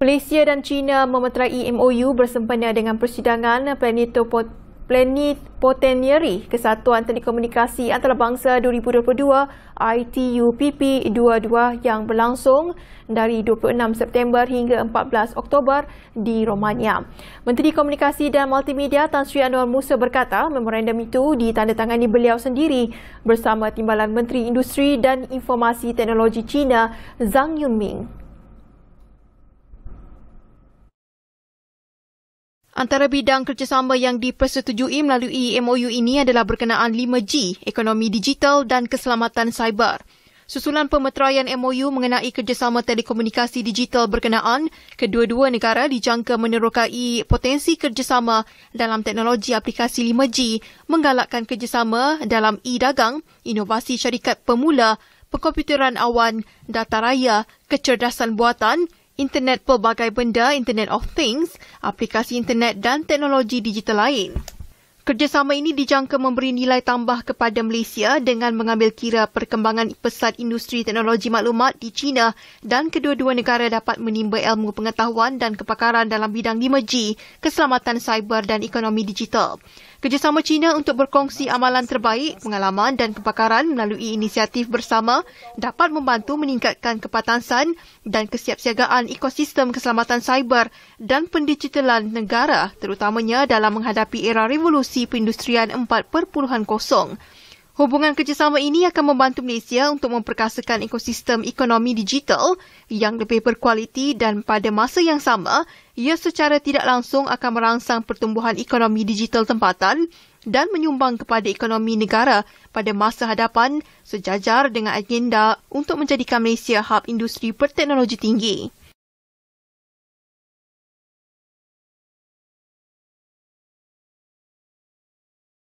Malaysia dan China memeterai MOU bersempena dengan persidangan Planetopod Plenipotentiary Kesatuan Telekomunikasi Antarabangsa 2022 ITU-PP22 yang berlangsung dari 26 September hingga 14 Oktober di Romania. Menteri Komunikasi dan Multimedia Tan Sri Anwar Musa berkata memorandum itu ditandatangani beliau sendiri bersama Timbalan Menteri Industri dan Informasi Teknologi China Zhang Yunming. Antara bidang kerjasama yang dipersetujui melalui MOU ini adalah berkenaan 5G, ekonomi digital dan keselamatan cyber. Susulan pemeteraian MOU mengenai kerjasama telekomunikasi digital berkenaan, kedua-dua negara dijangka menerokai potensi kerjasama dalam teknologi aplikasi 5G, menggalakkan kerjasama dalam e-dagang, inovasi syarikat pemula, perkomputeran awan, data raya, kecerdasan buatan, internet pelbagai benda, internet of things, aplikasi internet dan teknologi digital lain. Kerjasama ini dijangka memberi nilai tambah kepada Malaysia dengan mengambil kira perkembangan pesat industri teknologi maklumat di China dan kedua-dua negara dapat menimba ilmu pengetahuan dan kepakaran dalam bidang 5G, keselamatan cyber dan ekonomi digital. Kerjasama China untuk berkongsi amalan terbaik, pengalaman dan kepakaran melalui inisiatif bersama dapat membantu meningkatkan kepatansan dan kesiapsiagaan ekosistem keselamatan cyber dan pendigitalan negara terutamanya dalam menghadapi era revolusi perindustrian 4.0. Hubungan kerjasama ini akan membantu Malaysia untuk memperkasakan ekosistem ekonomi digital yang lebih berkualiti dan pada masa yang sama ia secara tidak langsung akan merangsang pertumbuhan ekonomi digital tempatan dan menyumbang kepada ekonomi negara pada masa hadapan sejajar dengan agenda untuk menjadikan Malaysia hub industri berteknologi tinggi.